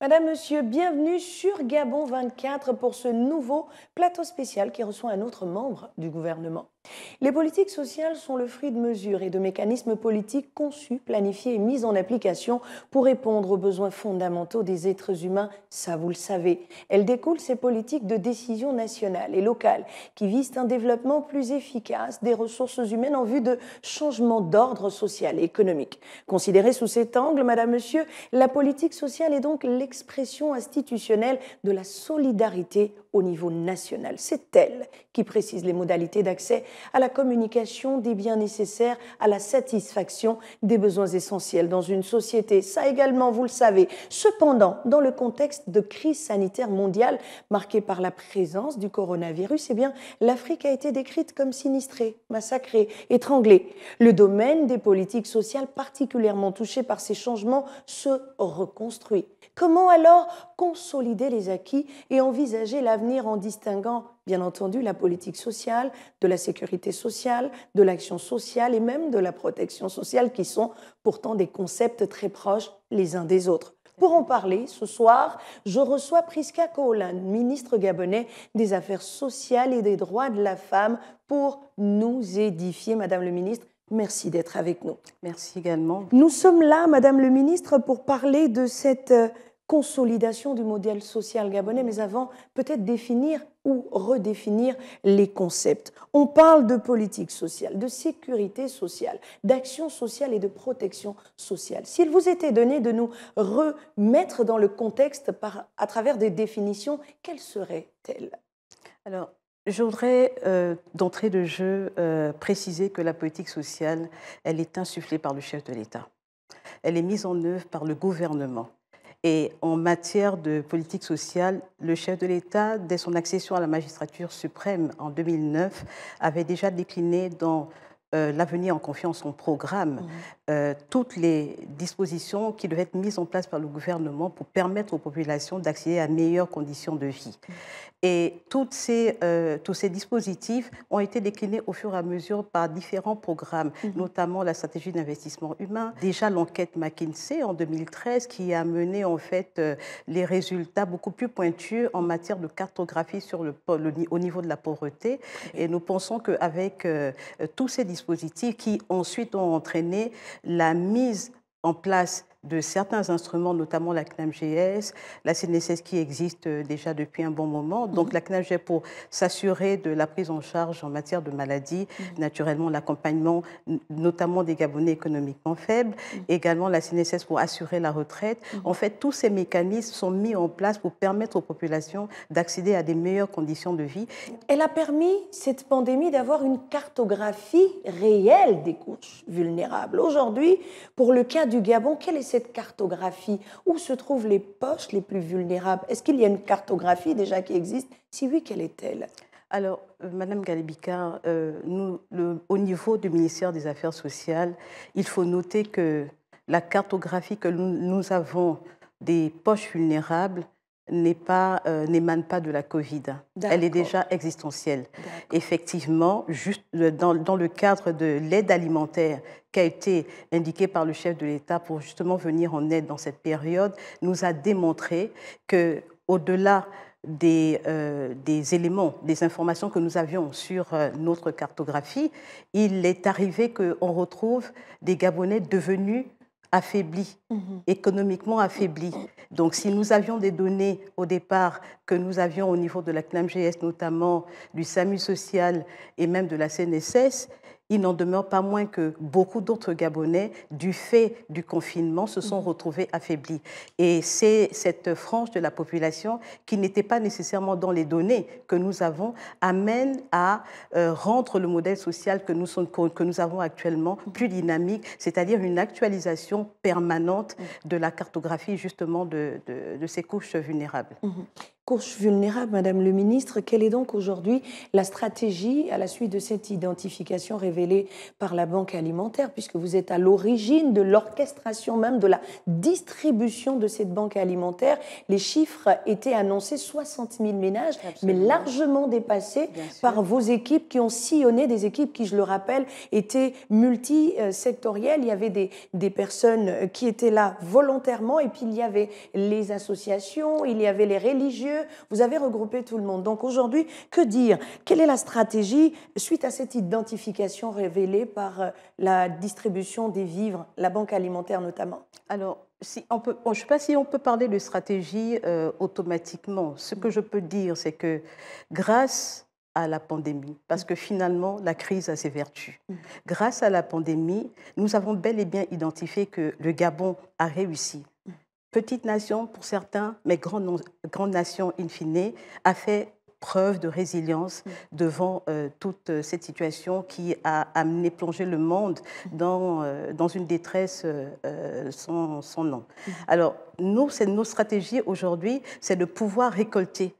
Madame, Monsieur, bienvenue sur Gabon 24 pour ce nouveau plateau spécial qui reçoit un autre membre du gouvernement. Les politiques sociales sont le fruit de mesures et de mécanismes politiques conçus, planifiés et mis en application pour répondre aux besoins fondamentaux des êtres humains, ça vous le savez. Elles découlent ces politiques de décision nationales et locales qui visent un développement plus efficace des ressources humaines en vue de changements d'ordre social et économique. Considérée sous cet angle, Madame, Monsieur, la politique sociale est donc l'expression institutionnelle de la solidarité au niveau national. C'est elle qui précise les modalités d'accès à la communication des biens nécessaires à la satisfaction des besoins essentiels dans une société. Ça également, vous le savez. Cependant, dans le contexte de crise sanitaire mondiale marquée par la présence du coronavirus, eh bien, l'Afrique a été décrite comme sinistrée, massacrée, étranglée. Le domaine des politiques sociales particulièrement touché par ces changements se reconstruit. Comment alors consolider les acquis et envisager l'avenir en distinguant bien entendu la politique sociale, de la sécurité sociale, de l'action sociale et même de la protection sociale, qui sont pourtant des concepts très proches les uns des autres. Pour en parler, ce soir, je reçois Priska Colin, ministre gabonais des Affaires sociales et des droits de la femme, pour nous édifier. Madame le ministre, merci d'être avec nous. Merci également. Nous sommes là, Madame le ministre, pour parler de cette euh, consolidation du modèle social gabonais, mais avant, peut-être définir ou redéfinir les concepts. On parle de politique sociale, de sécurité sociale, d'action sociale et de protection sociale. S'il vous était donné de nous remettre dans le contexte à travers des définitions, quelles seraient-elles Alors, je voudrais euh, d'entrée de jeu euh, préciser que la politique sociale, elle est insufflée par le chef de l'État. Elle est mise en œuvre par le gouvernement et en matière de politique sociale, le chef de l'État, dès son accession à la magistrature suprême en 2009, avait déjà décliné dans euh, l'avenir en confiance, on programme mhm. euh, toutes les dispositions qui doivent être mises en place par le gouvernement pour permettre aux populations d'accéder à meilleures conditions de vie. Mhm. Et toutes ces, euh, tous ces dispositifs ont été déclinés au fur et à mesure par différents programmes, mhm. notamment la stratégie d'investissement humain. Déjà l'enquête McKinsey en 2013 qui a mené en fait les résultats beaucoup plus pointus en matière de cartographie sur le, au niveau de la pauvreté. Et nous pensons qu'avec tous ces dispositifs, qui ensuite ont entraîné la mise en place de certains instruments, notamment la CNAMGS, la CNSS qui existe euh, déjà depuis un bon moment. Donc mhm. la CNAMGS pour s'assurer de la prise en charge en matière de maladie, mhm. naturellement l'accompagnement notamment des Gabonais économiquement faibles, mhm. également la CNSS pour assurer la retraite. En fait, tous ces mécanismes sont mis en place pour permettre aux populations d'accéder à des meilleures conditions de vie. Elle a permis, cette pandémie, d'avoir une cartographie réelle des couches vulnérables. Aujourd'hui, pour le cas du Gabon, quelle est cette cette cartographie Où se trouvent les poches les plus vulnérables Est-ce qu'il y a une cartographie déjà qui existe Si oui, quelle est-elle alors, euh, Madame galibica euh, au niveau du ministère des Affaires sociales, il faut noter que la cartographie que nous avons des poches vulnérables euh, n'émane pas, pas de la Covid. Elle est déjà existentielle. Effectivement, juste euh, dans, le cadre de l'aide alimentaire qui a été indiquée par le chef de l'État pour justement venir en aide dans cette période, nous a démontré que au-delà des, euh, des, éléments, des informations que nous avions sur notre cartographie, il est arrivé qu'on retrouve des Gabonais devenus affaibli, mhm. économiquement affaibli. Donc si nous avions des données au départ que nous avions au niveau de la CNAMGS, notamment du SAMU social et même de la CNSS, il n'en demeure pas moins que beaucoup d'autres Gabonais, du fait du confinement, se sont mhm. retrouvés affaiblis. Et c'est cette frange de la population qui n'était pas nécessairement dans les données que nous avons, amène à euh, rendre le modèle social que nous, avons actuellement mhm. plus dynamique, c'est-à-dire une actualisation permanente mhm. de la cartographie justement de, ces couches vulnérables. Courche vulnérable, Madame le Ministre. Quelle est donc aujourd'hui la stratégie à la suite de cette identification révélée par la Banque alimentaire, puisque vous êtes à l'origine de l'orchestration même de la distribution de cette banque alimentaire Les chiffres étaient annoncés 60 000 ménages, mais largement dépassés par vos équipes qui ont sillonné des équipes qui, je le rappelle, étaient multisectorielles. Il y avait des, des personnes qui étaient là volontairement, et puis il y avait les associations, il y avait les religieux vous avez regroupé tout le monde. Donc aujourd'hui, que dire Quelle est la stratégie suite à cette identification révélée par euh, la distribution des vivres, la banque alimentaire notamment Alors, si on oh, je ne sais pas si on peut parler de stratégie euh, automatiquement. Ce que je peux dire, c'est que grâce à la pandémie, parce que finalement, la crise a ses vertus. Mmh. Grâce à la pandémie, nous avons bel et bien identifié que le Gabon a réussi mmh petite nation pour certains, mais grande, nation in fine, a fait preuve de résilience mm. devant euh, toute euh, cette situation qui a amené, plonger le monde mm. euh, dans, une détresse sans, nom. Mm. Alors, nous, c'est nos stratégies aujourd'hui, c'est de pouvoir récolter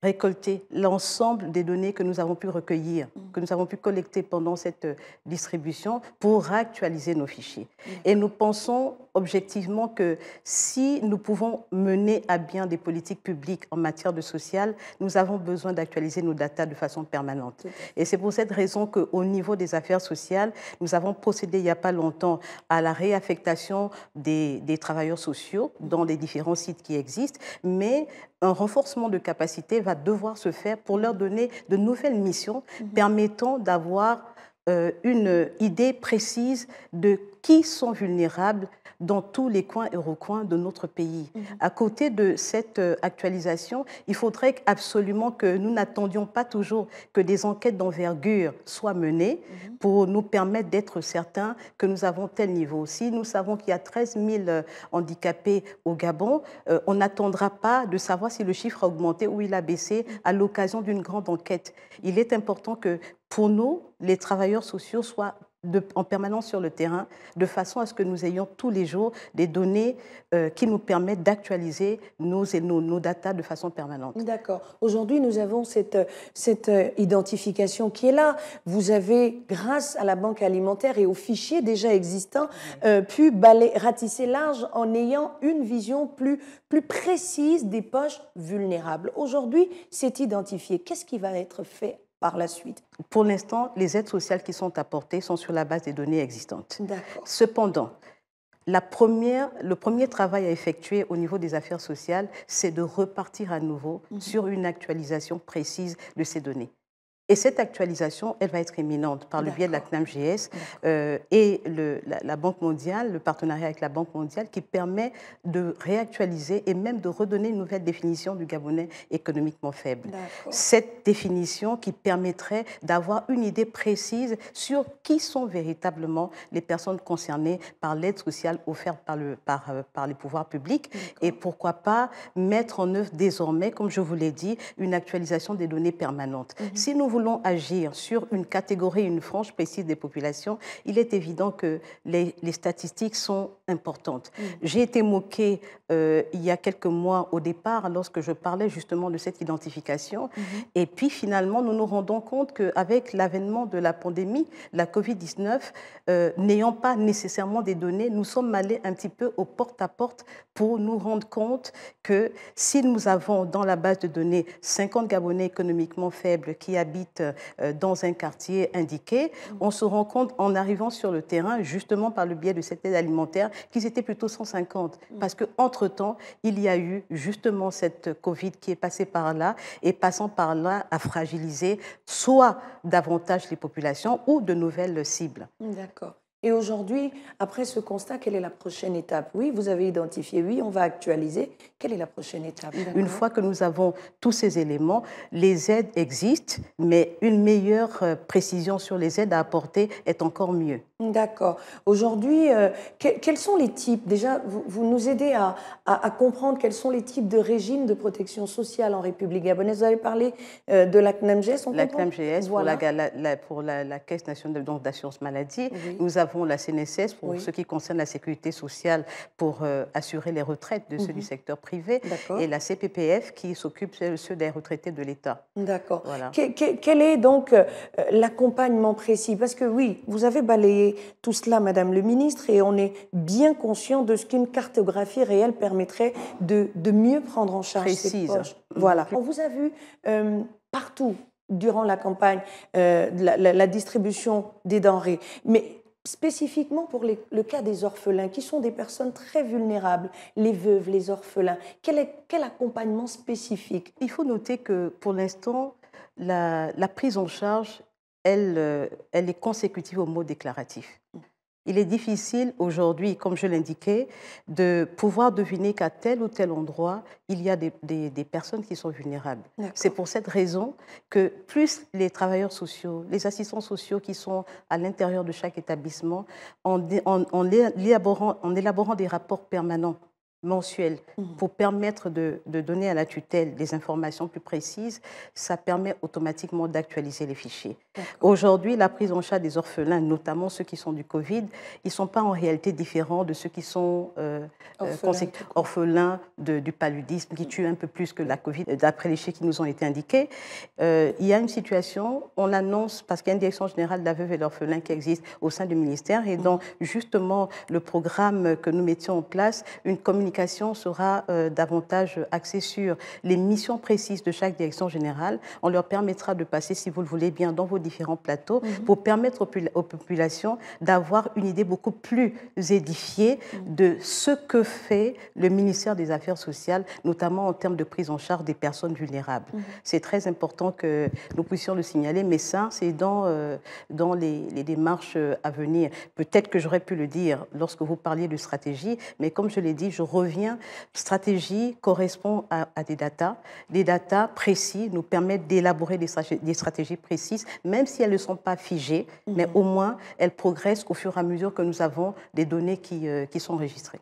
récolter l'ensemble des données que nous avons pu recueillir, que nous avons pu collecter pendant cette distribution pour actualiser nos fichiers. Et nous pensons objectivement que si nous pouvons mener à bien des politiques publiques en matière de social, nous avons besoin d'actualiser nos datas de façon permanente. Et c'est pour cette raison qu'au niveau des affaires sociales, nous avons procédé il n'y a pas longtemps à la réaffectation des, travailleurs sociaux dans les différents sites qui existent, mais un renforcement de capacité va devoir se faire pour leur donner de nouvelles missions mm-hmm. permettant d'avoir euh, une idée précise de qui sont vulnérables dans tous les coins et recoins de notre pays. Mhm. À côté de cette euh, actualisation, il faudrait absolument que nous n'attendions pas toujours que des enquêtes d'envergure soient menées mhm. pour nous permettre d'être certains que nous avons tel niveau. Si nous savons qu'il y a 13 000 euh, handicapés au Gabon, euh, on n'attendra pas de savoir si le chiffre a augmenté ou il a baissé mhm. à l'occasion d'une grande enquête. Il est important que pour nous, les travailleurs sociaux soient en permanence sur le terrain, de façon à ce que nous ayons tous les jours des données euh, qui nous permettent d'actualiser nos, nos, nos datas de façon permanente. D'accord. Aujourd'hui, nous avons cette, cette euh, identification qui est là. Vous avez, grâce à la banque alimentaire et aux fichiers déjà existants, euh, pu balayer, ratisser large en ayant une vision plus, plus précise des poches vulnérables. Aujourd'hui, c'est identifié. Qu'est-ce qui va être fait par la suite Pour l'instant, les aides sociales qui sont apportées sont sur la base des données existantes. Cependant, le premier travail à effectuer au niveau des affaires sociales, c'est de repartir à nouveau mhm. sur une actualisation précise de ces données. Et cette actualisation, elle va être éminente par le biais de la CNAMGS euh, et la, Banque mondiale, le partenariat avec la Banque mondiale qui permet de réactualiser et même de redonner une nouvelle définition du Gabonais économiquement faible. Cette définition qui permettrait d'avoir une idée précise sur qui sont véritablement les personnes concernées par l'aide sociale offerte par, le, par, euh, par les pouvoirs publics et pourquoi pas mettre en œuvre désormais, comme je vous l'ai dit, une actualisation des données permanentes. Mhm. Si nous voulons agir sur une catégorie, une frange précise des populations, il est évident que les, statistiques sont importantes. Mm. J'ai été moquée euh, il y a quelques mois au départ lorsque je parlais justement de cette identification. Mm-hmm. Et puis finalement, nous nous rendons compte qu'avec l'avènement de la pandémie, la Covid-19, euh, n'ayant pas nécessairement des données, nous sommes allés un petit peu au porte à -porte pour nous rendre compte que si nous avons dans la base de données 50 Gabonais économiquement faibles qui habitent euh, dans un quartier indiqué, mm. on se rend compte en arrivant sur le terrain, justement par le biais de cette aide alimentaire, qu'ils étaient plutôt 150. Mm. Parce qu'entre-temps, il y a eu justement cette Covid qui est passée par là et passant par là à fragiliser soit davantage les populations ou de nouvelles cibles. D'accord. Et aujourd'hui, après ce constat, quelle est la prochaine étape Oui, vous avez identifié, oui, on va actualiser. Quelle est la prochaine étape Une fois que nous avons tous ces éléments, les aides existent, mais une meilleure euh, précision sur les aides à apporter est encore mieux. D'accord. Aujourd'hui, euh, quels sont les types Déjà, vous, nous aidez à, comprendre quels sont les types de régimes de protection sociale en République gabonaise. Vous avez parlé euh, de la CNAMGS, on La CNAMGS, pour, la, pour la, Caisse nationale d'assurance maladie avons la CNSS pour ce qui concerne la sécurité sociale pour euh, assurer les retraites de ceux du mhm. secteur privé et la CPPF qui s'occupe de ceux des retraités de l'État. D'accord. quel est donc euh, l'accompagnement précis Parce que oui, vous avez balayé tout cela, Madame le ministre, et on est bien conscient de ce qu'une cartographie réelle permettrait de, mieux prendre en charge Précise. voilà. On vous a vu euh, partout durant la campagne, la, la, distribution des denrées. Mais spécifiquement pour le cas des orphelins, qui sont des personnes très vulnérables, les veuves, les orphelins. Quel, accompagnement spécifique Il faut noter que pour l'instant, la, prise en charge, euh, elle, est consécutive au mot déclaratif il est difficile aujourd'hui, comme je l'indiquais, de pouvoir deviner qu'à tel ou tel endroit, il y a des, personnes qui sont vulnérables. C'est pour cette raison que plus les travailleurs sociaux, les assistants sociaux qui sont à l'intérieur de chaque établissement, en élaborant des rapports permanents mensuel mhm. pour permettre de, de, donner à la tutelle des informations plus précises, ça permet automatiquement d'actualiser les fichiers. Aujourd'hui, la prise en charge des orphelins, notamment ceux qui sont du Covid, ils ne sont pas en réalité différents de ceux qui sont euh, euh, orphelins, orphelins du paludisme, qui tuent un peu plus que la Covid, d'après les chiffres qui nous ont été indiqués. Euh, il y a une situation, on annonce parce qu'il y a une direction générale de veuve et l'orphelin qui existe au sein du ministère, et mhm. dans justement le programme que nous mettions en place, une communication sera euh, davantage axée sur les missions précises de chaque direction générale. On leur permettra de passer, si vous le voulez bien, dans vos différents plateaux mhm. pour permettre aux, populations d'avoir une idée beaucoup plus édifiée mhm. de ce que fait le ministère des Affaires sociales, notamment en termes de prise en charge des personnes vulnérables. Mhm. C'est très important que nous puissions le signaler, mais ça, c'est dans, euh, dans les, les démarches euh, à venir. Peut-être que j'aurais pu le dire lorsque vous parliez de stratégie, mais comme je l'ai dit, je revient, stratégie correspond à, des datas. Des datas précis nous permettent d'élaborer des, stratégies précises, même si elles ne sont pas figées, mais mhm. au moins elles progressent au fur et à mesure que nous avons des données qui euh, sont enregistrées.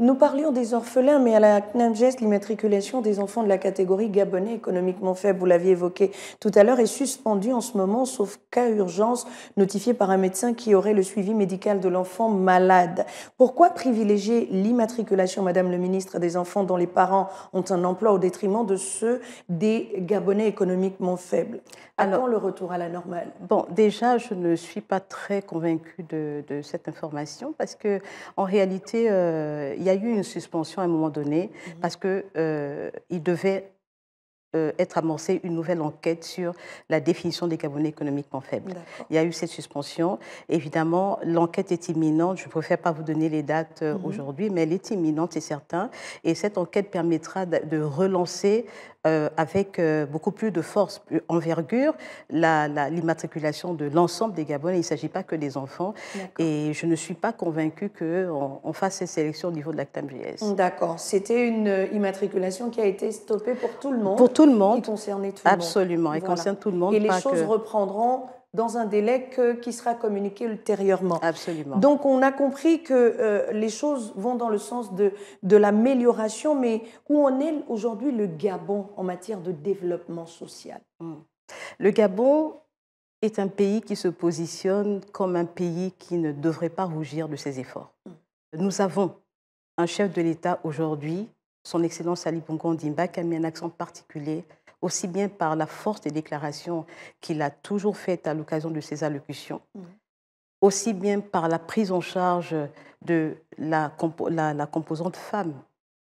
Nous parlions des orphelins, mais à la CNAMGES, l'immatriculation des enfants de la catégorie gabonais économiquement faible, vous l'aviez évoqué tout à l'heure, est suspendue en ce moment, sauf cas urgence notifié par un médecin qui aurait le suivi médical de l'enfant malade. Pourquoi privilégier l'immatriculation, Madame le ministre, des enfants dont les parents ont un emploi au détriment de ceux des gabonais économiquement faibles quand le retour à la normale Bon, déjà, je ne suis pas très convaincue de, cette information parce que, en réalité, euh, il il y a eu une suspension à un moment donné mhm. parce qu'il euh, devait euh, être amorcée une nouvelle enquête sur la définition des gabonais économiquement faibles. Il y a eu cette suspension. Évidemment, l'enquête est imminente. Je ne préfère pas vous donner les dates euh, mhm. aujourd'hui, mais elle est imminente, c'est certain. Et cette enquête permettra de relancer euh, avec euh, beaucoup plus de force, plus envergure, l'immatriculation la, de l'ensemble des Gabonais. Il ne s'agit pas que des enfants. Et je ne suis pas convaincue qu'on on fasse ces sélections au niveau de lactam – D'accord. C'était une immatriculation qui a été stoppée pour tout le monde. Pour tout le monde. Qui concernait tout Absolument. Absolument. Et concerne tout le monde. Et les choses reprendront dans un délai que, qui sera communiqué ultérieurement. Absolument. Donc on a compris que euh, les choses vont dans le sens de, de l'amélioration, mais où en est aujourd'hui le Gabon en matière de développement social hmm. Le Gabon est un pays qui se positionne comme un pays qui ne devrait pas rougir de ses efforts. Hmm. Nous avons un chef de l'État aujourd'hui, son Excellence Ali Bongo Ondimba, qui a mis un accent particulier aussi bien par la force des déclarations qu'il a toujours faites à l'occasion de ses allocutions, mm. aussi bien par la prise en charge de la, composante femme,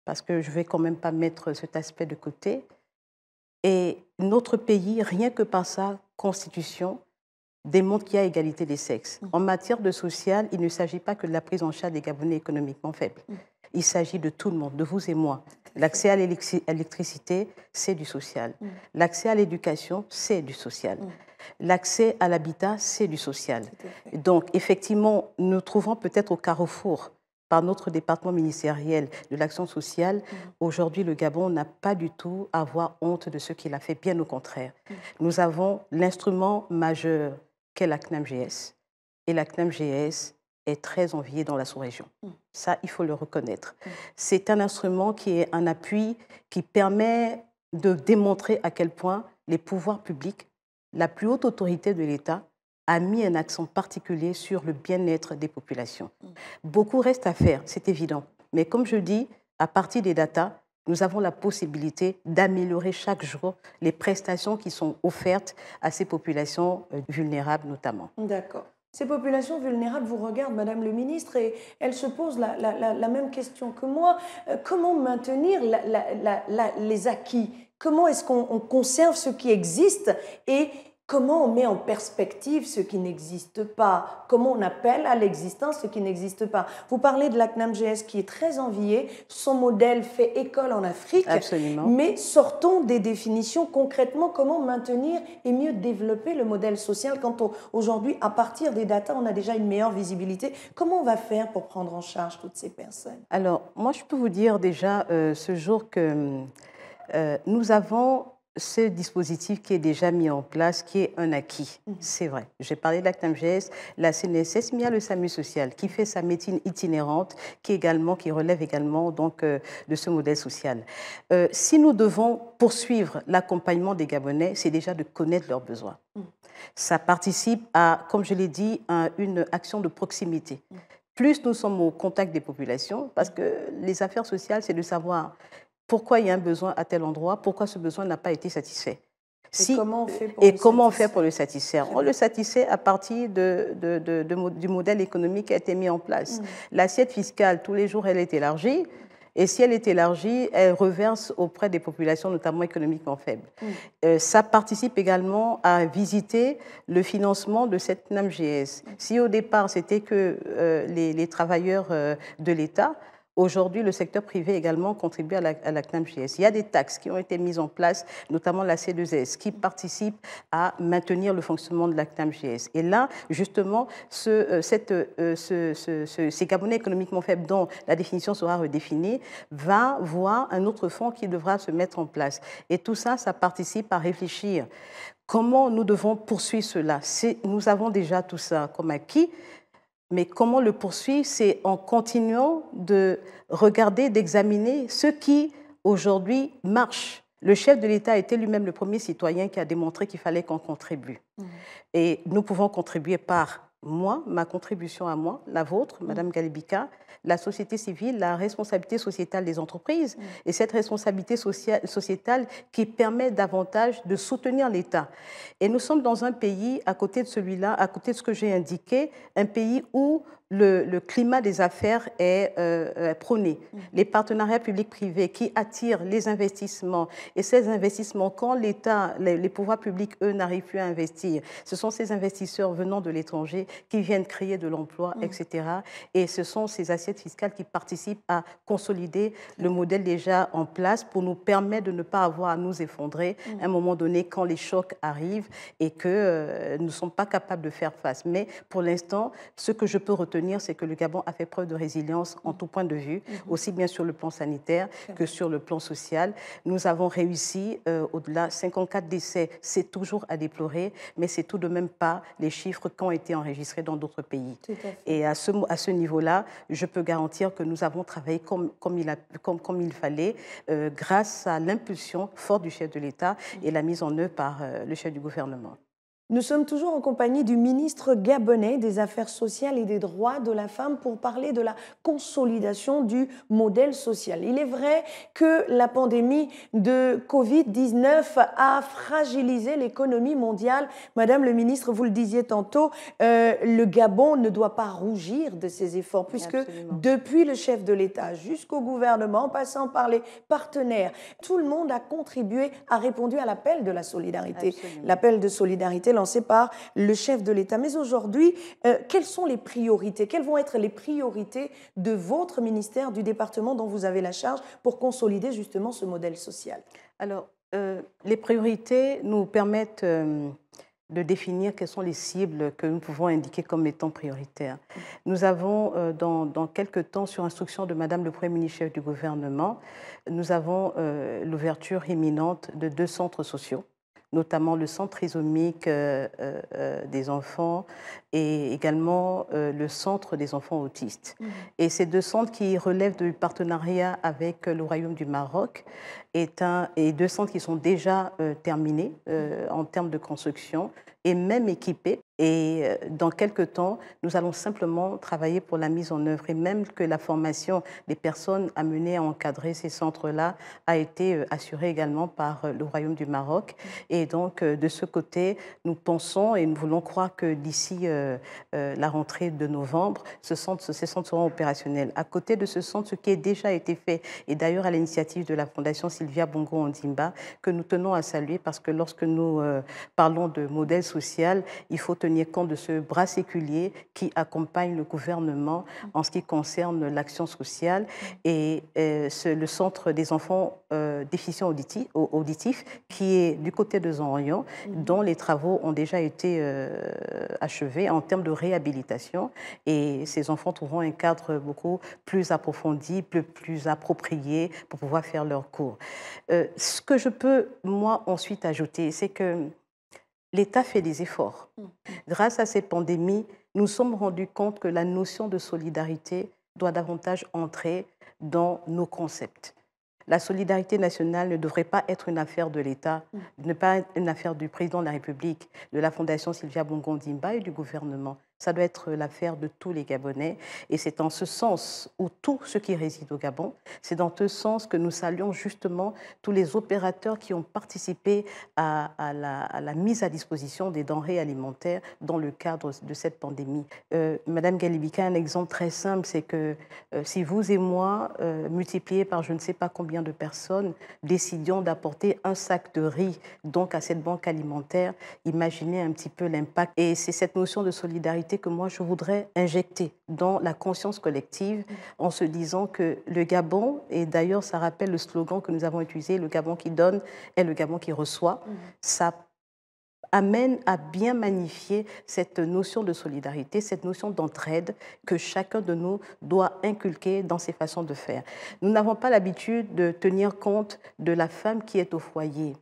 parce que je ne vais quand même pas mettre cet aspect de côté. Et notre pays, rien que par sa constitution, démontre qu'il y a égalité des sexes. Mm. En matière de social, il ne s'agit pas que de la prise en charge des Gabonais économiquement faibles. Mm. Il s'agit de tout le monde, de vous et moi. L'accès à l'électricité, c'est du social. Mm. L'accès à l'éducation, c'est du social. Mm. L'accès à l'habitat, c'est du social. Donc, effectivement, nous trouvons peut-être au carrefour par notre département ministériel de l'action sociale, mm. aujourd'hui le Gabon n'a pas du tout à avoir honte de ce qu'il a fait, bien au contraire. Nous avons l'instrument majeur qu'est la CNAMGS. Et la CNAMGS est très envié dans la sous-région. Mmh. Ça, il faut le reconnaître. Mmh. C'est un instrument qui est un appui qui permet de démontrer à quel point les pouvoirs publics, la plus haute autorité de l'État, a mis un accent particulier sur le bien-être des populations. Mmh. Beaucoup reste à faire, c'est évident. Mais comme je dis, à partir des datas, nous avons la possibilité d'améliorer chaque jour les prestations qui sont offertes à ces populations euh, vulnérables notamment. D'accord. Ces populations vulnérables vous regardent, Madame le ministre, et elles se posent la, même question que moi. Euh, comment maintenir les acquis Comment est-ce qu'on conserve ce qui existe et Comment on met en perspective ce qui n'existe pas Comment on appelle à l'existence ce qui n'existe pas Vous parlez de la GS qui est très enviée. Son modèle fait école en Afrique. Absolument. Mais sortons des définitions concrètement. Comment maintenir et mieux développer le modèle social quand aujourd'hui, à partir des datas, on a déjà une meilleure visibilité Comment on va faire pour prendre en charge toutes ces personnes Alors, moi, je peux vous dire déjà euh, ce jour que euh, nous avons ce dispositif qui est déjà mis en place, qui est un acquis, mhm. c'est vrai. J'ai parlé de la mgs la CNSS, mais il y a le SAMU social qui fait sa médecine itinérante, qui, également, qui relève également donc, euh, de ce modèle social. Euh, si nous devons poursuivre l'accompagnement des Gabonais, c'est déjà de connaître leurs besoins. Mhm. Ça participe à, comme je l'ai dit, à une action de proximité. Mhm. plus nous sommes au contact des populations, parce que les affaires sociales, c'est de savoir pourquoi il y a un besoin à tel endroit Pourquoi ce besoin n'a pas été satisfait et comment on fait pour, le, satisfaire. On le satisfait à partir de, du modèle économique qui a été mis en place. Mmh. L'assiette fiscale, tous les jours, elle est élargie. Et si elle est élargie, elle reverse auprès des populations, notamment économiquement faibles. Mmh. Euh, ça participe également à visiter le financement de cette NAMGS. Mmh. Si au départ, c'était que euh, les, travailleurs euh, de l'État, Aujourd'hui, le secteur privé également contribue à la, à la Il y a des taxes qui ont été mises en place, notamment la C2S, qui participe à maintenir le fonctionnement de la CNAMJS. Et là, justement, ce, euh, cette, euh, ces Gabonais économiquement faibles dont la définition sera redéfinie, va voir un autre fonds qui devra se mettre en place. Et tout ça, ça participe à réfléchir Comment nous devons poursuivre cela Nous avons déjà tout ça comme acquis, mais comment le poursuivre C'est en continuant de regarder, d'examiner ce qui aujourd'hui marche. Le chef de l'État était lui-même le premier citoyen qui a démontré qu'il fallait qu'on contribue. Mmh. Et nous pouvons contribuer par moi, ma contribution à moi, la vôtre, mm. Madame Galibica la société civile, la responsabilité sociétale des entreprises mm. et cette responsabilité sociétale qui permet davantage de soutenir l'État. Et nous sommes dans un pays, à côté de celui-là, à côté de ce que j'ai indiqué, un pays où le, climat des affaires est euh, prôné. Mm. Les partenariats publics-privés qui attirent les investissements et ces investissements, quand l'État, les, pouvoirs publics, eux, n'arrivent plus à investir, ce sont ces investisseurs venant de l'étranger qui viennent créer de l'emploi, mm. etc. Et ce sont ces assiettes fiscales qui participent à consolider le modèle déjà en place pour nous permettre de ne pas avoir à nous effondrer mm. à un moment donné quand les chocs arrivent et que euh, nous ne sommes pas capables de faire face. Mais pour l'instant, ce que je peux retenir, c'est que le Gabon a fait preuve de résilience en mm. tout point de vue, mm-hmm. aussi bien sur le plan sanitaire que sur le plan social. Nous avons réussi euh, au-delà 54 décès, c'est toujours à déplorer, mais c'est tout de même pas les chiffres qui ont été enregistrés dans d'autres pays. Et à ce, niveau-là, je peux garantir que nous avons travaillé comme, il, fallait, euh, grâce à l'impulsion forte du chef de l'État mm. et la mise en œuvre par euh, le chef du gouvernement. Nous sommes toujours en compagnie du ministre gabonais des Affaires sociales et des droits de la femme pour parler de la consolidation du modèle social. Il est vrai que la pandémie de Covid-19 a fragilisé l'économie mondiale. Madame le ministre, vous le disiez tantôt, euh, le Gabon ne doit pas rougir de ses efforts puisque depuis le chef de l'État jusqu'au gouvernement, en passant par les partenaires, tout le monde a contribué, a répondu à l'appel de la solidarité. L'appel de solidarité lancé par le chef de l'État. Mais aujourd'hui, euh, quelles sont les priorités Quelles vont être les priorités de votre ministère, du département dont vous avez la charge pour consolider justement ce modèle social Alors, euh, les priorités nous permettent euh, de définir quelles sont les cibles que nous pouvons indiquer comme étant prioritaires. Nous avons, dans, quelques temps, sur instruction de Madame le Premier ministre du gouvernement, nous avons l'ouverture imminente de deux centres sociaux notamment le centre isomique euh, euh, euh, des enfants et également le centre des enfants autistes. Mmh. Et ces deux centres qui relèvent du partenariat avec le Royaume du Maroc et deux centres qui sont déjà terminés en termes de construction et même équipés et euh, dans quelques temps, nous allons simplement travailler pour la mise en œuvre et même que la formation des personnes amenées à encadrer ces centres-là a été euh, assurée également par euh, le Royaume du Maroc. Et donc, de ce côté, nous pensons et nous voulons croire que d'ici la rentrée de novembre, ce centre, ces centres seront opérationnels. À côté de ce centre, ce qui a déjà été fait, et d'ailleurs à l'initiative de la Fondation Sylvia Bongo Ondimba, que nous tenons à saluer parce que lorsque nous parlons de modèle social, il faut tenir tenir compte de ce bras séculier qui accompagne le gouvernement en ce qui concerne l'action sociale. Et euh, le Centre des enfants euh, déficients auditifs, qui est du côté de Zanrion, mhm. dont les travaux ont déjà été euh, achevés en termes de réhabilitation. Et ces enfants trouveront un cadre beaucoup plus approfondi, plus, plus approprié pour pouvoir faire leurs cours. ce que je peux, moi, ensuite ajouter, c'est que l'État fait des efforts. Mmh. Grâce à cette pandémie, nous sommes rendus compte que la notion de solidarité doit davantage entrer dans nos concepts. La solidarité nationale ne devrait pas être une affaire de l'État, mmh. ne pas être une affaire du président de la République, de la Fondation Sylvia Bongondimba et du gouvernement. Ça doit être l'affaire de tous les Gabonais. Et c'est en ce sens, où tous ceux qui résident au Gabon, c'est dans ce sens que nous saluons justement tous les opérateurs qui ont participé à, la, mise à disposition des denrées alimentaires dans le cadre de cette pandémie. Euh, Madame Galibika, un exemple très simple, c'est que euh, si vous et moi, euh, multipliés par je ne sais pas combien de personnes, décidions d'apporter un sac de riz donc à cette banque alimentaire, imaginez un petit peu l'impact. Et c'est cette notion de solidarité que moi je voudrais injecter dans la conscience collective mm. en se disant que le Gabon, et d'ailleurs ça rappelle le slogan que nous avons utilisé, le Gabon qui donne est le Gabon qui reçoit, mm. ça amène à bien magnifier cette notion de solidarité, cette notion d'entraide que chacun de nous doit inculquer dans ses façons de faire. Nous n'avons pas l'habitude de tenir compte de la femme qui est au foyer.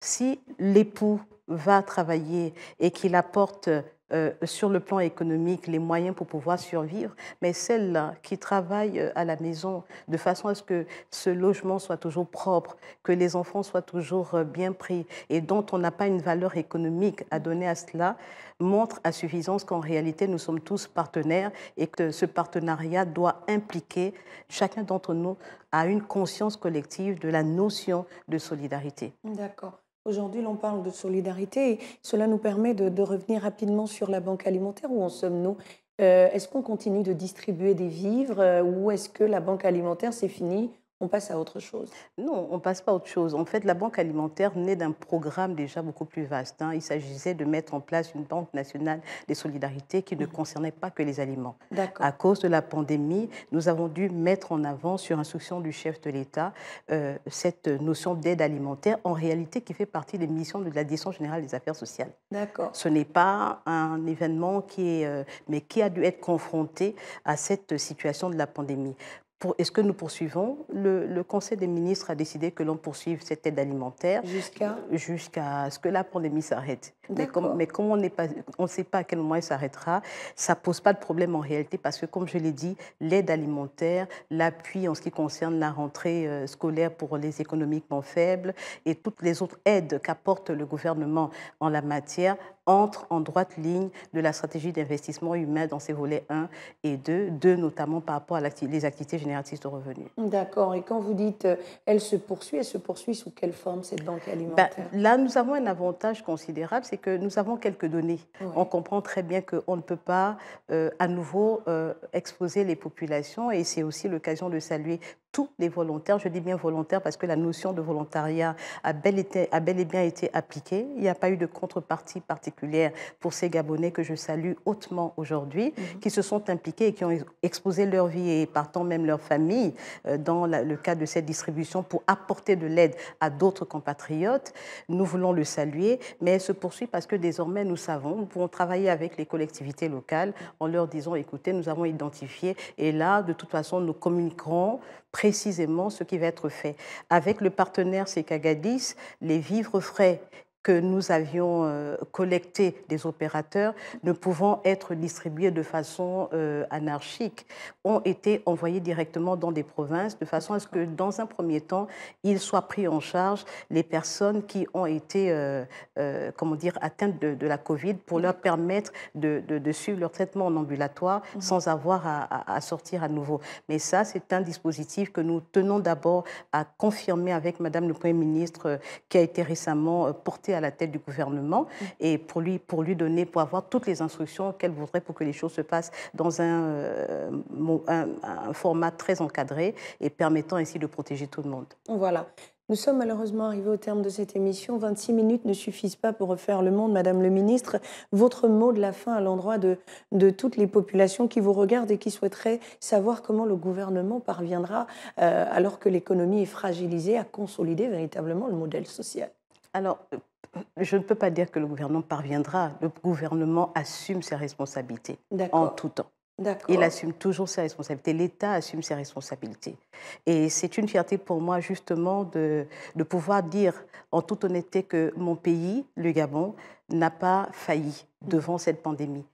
Si l'époux va travailler et qu'il apporte euh, sur le plan économique les moyens pour pouvoir survivre, mais celles-là qui travaillent euh, à la maison de façon à ce que ce logement soit toujours propre, que les enfants soient toujours euh, bien pris et dont on n'a pas une valeur économique à donner à cela, montre à suffisance qu'en réalité nous sommes tous partenaires et que ce partenariat doit impliquer chacun d'entre nous à une conscience collective de la notion de solidarité. D'accord. Aujourd'hui, l'on parle de solidarité et cela nous permet de, revenir rapidement sur la banque alimentaire. Où en sommes-nous euh, Est-ce qu'on continue de distribuer des vivres euh, ou est-ce que la banque alimentaire, c'est fini on passe à autre chose Non, on passe pas à autre chose. En fait, la Banque alimentaire naît d'un programme déjà beaucoup plus vaste. Hein. Il s'agissait de mettre en place une Banque nationale des solidarités qui ne mhm. concernait pas que les aliments. À cause de la pandémie, nous avons dû mettre en avant, sur instruction du chef de l'État, euh, cette notion d'aide alimentaire, en réalité qui fait partie des missions de la Direction générale des affaires sociales. D'accord. Ce n'est pas un événement qui euh, mais qui a dû être confronté à cette situation de la pandémie est-ce que nous poursuivons le, Conseil des ministres a décidé que l'on poursuive cette aide alimentaire jusqu'à jusqu'à ce que la pandémie s'arrête. Mais comme, on on ne sait pas à quel moment elle s'arrêtera, ça pose pas de problème en réalité parce que comme je l'ai dit, l'aide alimentaire, l'appui en ce qui concerne la rentrée euh, scolaire pour les économiquement faibles et toutes les autres aides qu'apporte le gouvernement en la matière entre en droite ligne de la stratégie d'investissement humain dans ses volets 1 et 2, 2 notamment par rapport à les activités génératrices de revenus. D'accord. Et quand vous dites euh, elle se poursuit, elle se poursuit sous quelle forme cette banque ben, alimentaire Là, nous avons un avantage considérable, c'est que nous avons quelques données. On comprend très bien qu'on ne peut pas euh, à nouveau euh, exposer les populations et c'est aussi l'occasion de saluer tous les volontaires. Je dis bien volontaires parce que la notion de volontariat a bel, bel et bien été appliquée. Il n'y a pas eu de contrepartie particulière pour ces Gabonais que je salue hautement aujourd'hui, mhm. qui se sont impliqués et qui ont exposé leur vie et partant même leur famille euh, dans le cadre de cette distribution pour apporter de l'aide à d'autres compatriotes. Nous voulons le saluer, mais elle se poursuit parce que désormais nous savons, nous pouvons travailler avec les collectivités locales en leur disant écoutez, nous avons identifié et là, de toute façon, nous communiquerons précisément ce qui va être fait. Avec le partenaire CECAGADIS, les vivres frais que nous avions euh, collecté des opérateurs ne pouvant être distribués de façon euh, anarchique ont été envoyés directement dans des provinces de façon à ce que dans un premier temps, il soient pris en charge les personnes qui ont été euh, comment dire, atteintes de, la Covid pour leur permettre de, suivre leur traitement en ambulatoire mhm. sans avoir à, sortir à nouveau. Mais ça, c'est un dispositif que nous tenons d'abord à confirmer avec Madame le Premier ministre qui a été récemment porté à la tête du gouvernement mm. et pour lui, pour lui donner, pour avoir toutes les instructions qu'elle voudrait pour que les choses se passent dans euh, un, un, format très encadré et permettant ainsi de protéger tout le monde. Voilà. Nous sommes malheureusement arrivés au terme de cette émission. 26 minutes ne suffisent pas pour refaire le monde, Madame le Ministre. Votre mot de la fin à l'endroit de, de, toutes les populations qui vous regardent et qui souhaiteraient savoir comment le gouvernement parviendra, euh, alors que l'économie est fragilisée, à consolider véritablement le modèle social. Alors, euh, je ne peux pas dire que le gouvernement parviendra. Le gouvernement assume ses responsabilités en tout temps. Il assume toujours ses responsabilités. L'État assume ses responsabilités. Et c'est une fierté pour moi, justement, de, pouvoir dire en toute honnêteté que mon pays, le Gabon, n'a pas failli mm. devant cette pandémie.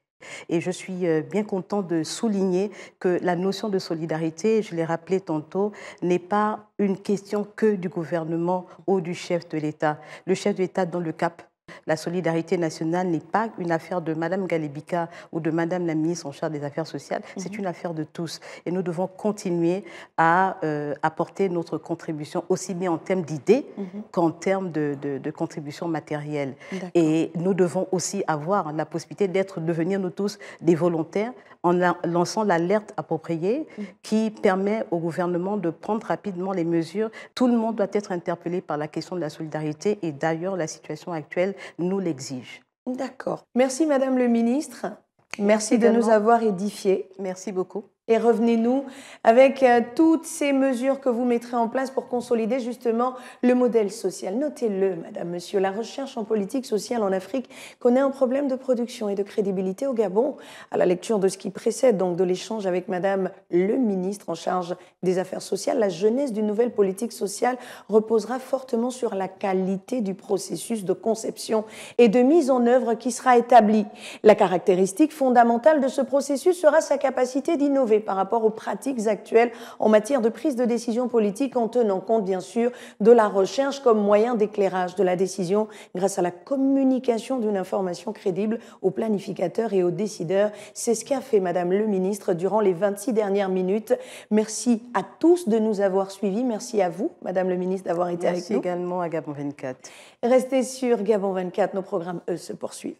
Et je suis euh, bien content de souligner que la notion de solidarité, je l'ai rappelé tantôt, n'est pas une question que du gouvernement ou du chef de l'État. Le chef de l'État, dans le cap la solidarité nationale n'est pas une affaire de Madame Galibika ou de Madame la ministre en charge des Affaires sociales, c'est mhm. une affaire de tous. Et nous devons continuer à euh, apporter notre contribution, aussi bien en termes d'idées mhm. qu'en termes de, contributions matérielles Et nous devons aussi avoir la possibilité d'être, devenir nous tous des volontaires en lançant l'alerte appropriée mhm. qui permet au gouvernement de prendre rapidement les mesures. Tout le monde doit être interpellé par la question de la solidarité et d'ailleurs la situation actuelle nous l'exige. D'accord. Merci Madame le ministre. Merci, Merci de nous avoir édifiés. Merci beaucoup et revenez-nous avec euh, toutes ces mesures que vous mettrez en place pour consolider justement le modèle social. Notez-le, Madame, Monsieur, la recherche en politique sociale en Afrique connaît un problème de production et de crédibilité au Gabon. À la lecture de ce qui précède, donc de l'échange avec Madame le ministre en charge des Affaires sociales, la jeunesse d'une nouvelle politique sociale reposera fortement sur la qualité du processus de conception et de mise en œuvre qui sera établi. La caractéristique fondamentale de ce processus sera sa capacité d'innover par rapport aux pratiques actuelles en matière de prise de décision politique en tenant compte bien sûr de la recherche comme moyen d'éclairage de la décision grâce à la communication d'une information crédible aux planificateurs et aux décideurs. C'est ce qu'a fait Madame le ministre durant les 26 dernières minutes. Merci à tous de nous avoir suivis. Merci à vous, Madame le ministre, d'avoir été avec nous. Merci également à Gabon 24. Restez sur Gabon 24, nos programmes, eux, se poursuivent.